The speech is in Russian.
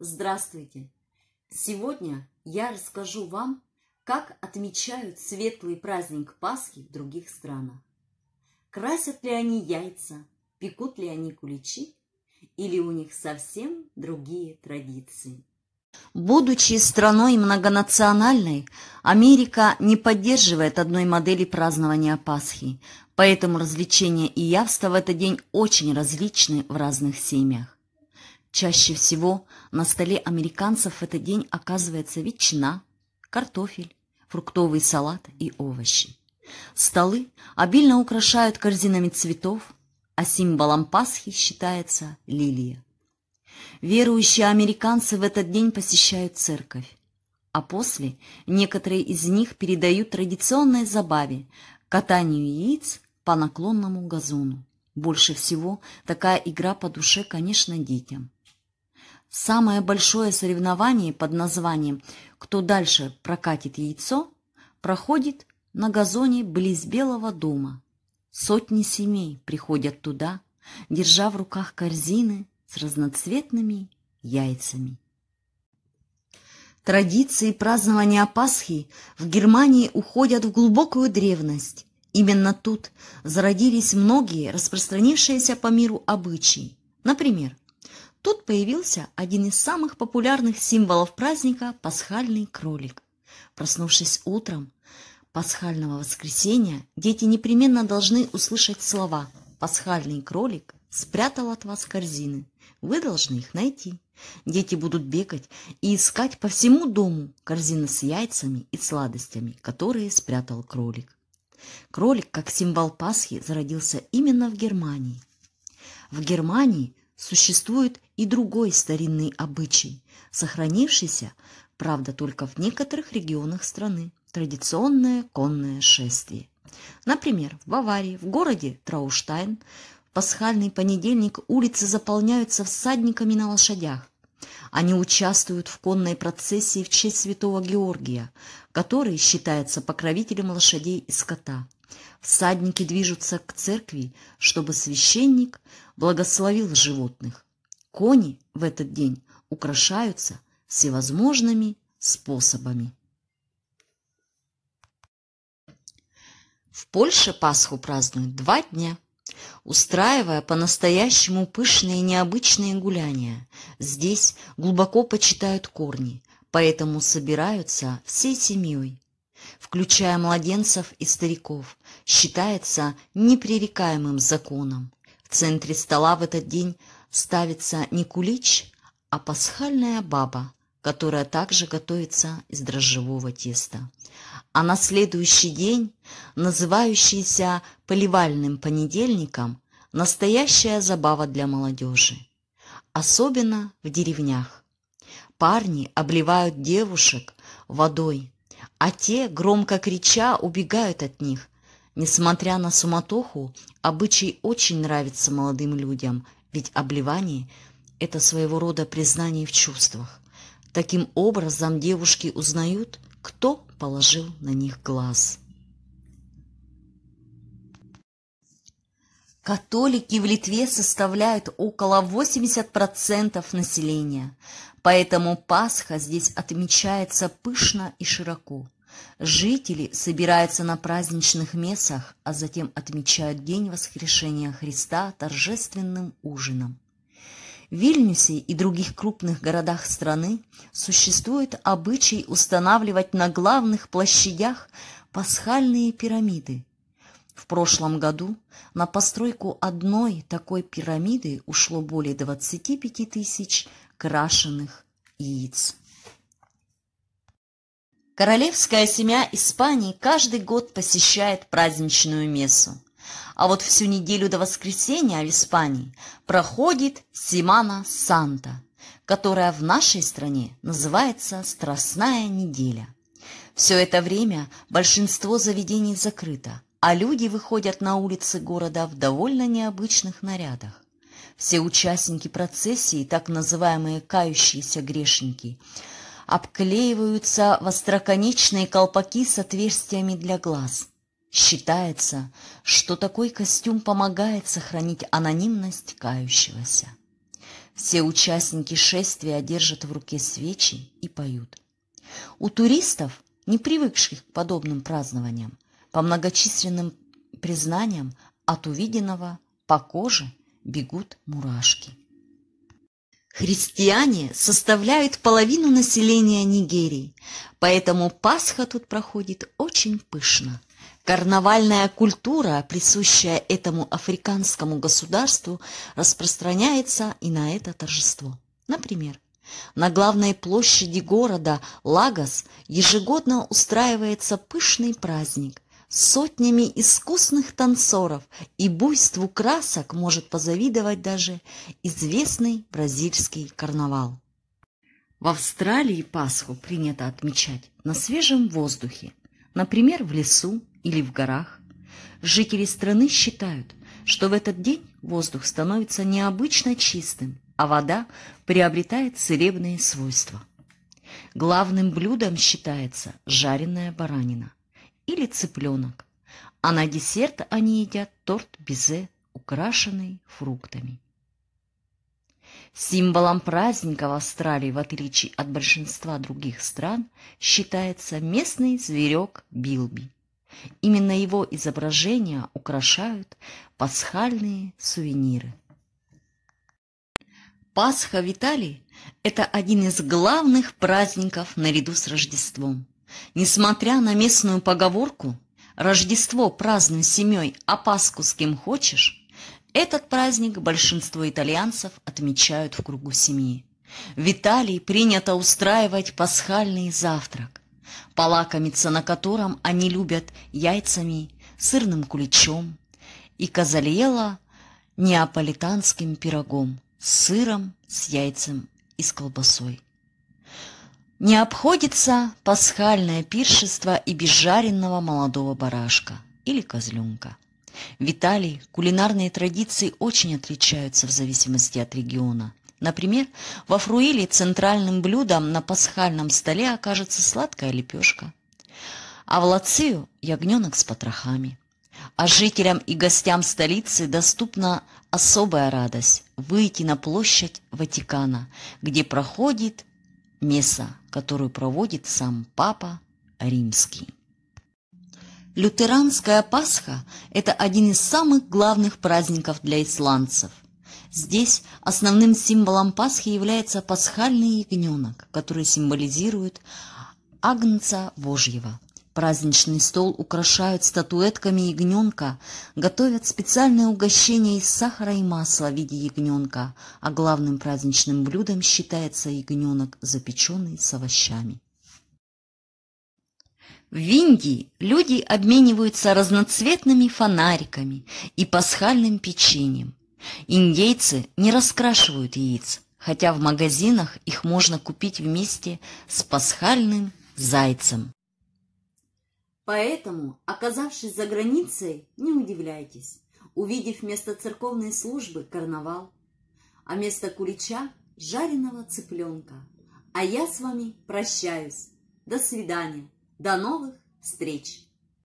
Здравствуйте! Сегодня я расскажу вам, как отмечают светлый праздник Пасхи в других странах. Красят ли они яйца, пекут ли они куличи, или у них совсем другие традиции. Будучи страной многонациональной, Америка не поддерживает одной модели празднования Пасхи, поэтому развлечения и явства в этот день очень различны в разных семьях. Чаще всего на столе американцев в этот день оказывается ветчина, картофель, фруктовый салат и овощи. Столы обильно украшают корзинами цветов, а символом Пасхи считается лилия. Верующие американцы в этот день посещают церковь, а после некоторые из них передают традиционные забаве – катанию яиц по наклонному газону. Больше всего такая игра по душе, конечно, детям – Самое большое соревнование под названием «Кто дальше прокатит яйцо» проходит на газоне близ Белого дома. Сотни семей приходят туда, держа в руках корзины с разноцветными яйцами. Традиции празднования Пасхи в Германии уходят в глубокую древность. Именно тут зародились многие распространившиеся по миру обычаи. Например, Тут появился один из самых популярных символов праздника – пасхальный кролик. Проснувшись утром пасхального воскресенья, дети непременно должны услышать слова «Пасхальный кролик спрятал от вас корзины. Вы должны их найти». Дети будут бегать и искать по всему дому корзины с яйцами и сладостями, которые спрятал кролик. Кролик, как символ Пасхи, зародился именно в Германии. В Германии Существует и другой старинный обычай, сохранившийся, правда, только в некоторых регионах страны – традиционное конное шествие. Например, в Баварии, в городе Трауштайн, в пасхальный понедельник улицы заполняются всадниками на лошадях. Они участвуют в конной процессии в честь святого Георгия, который считается покровителем лошадей и скота. Всадники движутся к церкви, чтобы священник благословил животных. Кони в этот день украшаются всевозможными способами. В Польше Пасху празднуют два дня, устраивая по-настоящему пышные необычные гуляния. Здесь глубоко почитают корни, поэтому собираются всей семьей, включая младенцев и стариков. Считается непререкаемым законом, в центре стола в этот день ставится не кулич, а пасхальная баба, которая также готовится из дрожжевого теста. А на следующий день, называющийся поливальным понедельником, настоящая забава для молодежи. Особенно в деревнях. Парни обливают девушек водой, а те, громко крича, убегают от них – Несмотря на суматоху, обычай очень нравится молодым людям, ведь обливание – это своего рода признание в чувствах. Таким образом девушки узнают, кто положил на них глаз. Католики в Литве составляют около 80% населения, поэтому Пасха здесь отмечается пышно и широко. Жители собираются на праздничных мессах, а затем отмечают День воскрешения Христа торжественным ужином. В Вильнюсе и других крупных городах страны существует обычай устанавливать на главных площадях пасхальные пирамиды. В прошлом году на постройку одной такой пирамиды ушло более 25 тысяч крашеных яиц. Королевская семья Испании каждый год посещает праздничную мессу. А вот всю неделю до воскресенья в Испании проходит Симана Санта, которая в нашей стране называется «Страстная неделя». Все это время большинство заведений закрыто, а люди выходят на улицы города в довольно необычных нарядах. Все участники процессии, так называемые «кающиеся грешники», обклеиваются востроконечные колпаки с отверстиями для глаз. Считается, что такой костюм помогает сохранить анонимность кающегося. Все участники шествия держат в руке свечи и поют. У туристов, не привыкших к подобным празднованиям, по многочисленным признаниям от увиденного по коже бегут мурашки. Христиане составляют половину населения Нигерии, поэтому Пасха тут проходит очень пышно. Карнавальная культура, присущая этому африканскому государству, распространяется и на это торжество. Например, на главной площади города Лагос ежегодно устраивается пышный праздник – сотнями искусных танцоров, и буйству красок может позавидовать даже известный бразильский карнавал. В Австралии Пасху принято отмечать на свежем воздухе, например, в лесу или в горах. Жители страны считают, что в этот день воздух становится необычно чистым, а вода приобретает целебные свойства. Главным блюдом считается жареная баранина или цыпленок. А на десерт они едят торт-безе, украшенный фруктами. Символом праздника в Австралии, в отличие от большинства других стран, считается местный зверек Билби. Именно его изображения украшают пасхальные сувениры. Пасха в Италии – это один из главных праздников наряду с Рождеством. Несмотря на местную поговорку «Рождество празднуй семьей, а Пасху с кем хочешь», этот праздник большинство итальянцев отмечают в кругу семьи. В Италии принято устраивать пасхальный завтрак, полакомиться на котором они любят яйцами, сырным куличом и казальела неаполитанским пирогом с сыром, с яйцем и с колбасой. Не обходится пасхальное пиршество и без жареного молодого барашка или козленка. В Италии кулинарные традиции очень отличаются в зависимости от региона. Например, во Фруиле центральным блюдом на пасхальном столе окажется сладкая лепешка, а в Лацию – ягненок с потрохами. А жителям и гостям столицы доступна особая радость – выйти на площадь Ватикана, где проходит месса, которую проводит сам Папа Римский. Лютеранская Пасха – это один из самых главных праздников для исландцев. Здесь основным символом Пасхи является пасхальный ягненок, который символизирует Агнца Божьего – Праздничный стол украшают статуэтками ягненка, готовят специальные угощения из сахара и масла в виде ягненка, а главным праздничным блюдом считается ягненок, запеченный с овощами. В Индии люди обмениваются разноцветными фонариками и пасхальным печеньем. Индейцы не раскрашивают яиц, хотя в магазинах их можно купить вместе с пасхальным зайцем. Поэтому, оказавшись за границей, не удивляйтесь, увидев вместо церковной службы карнавал, а вместо кулича – жареного цыпленка. А я с вами прощаюсь. До свидания. До новых встреч!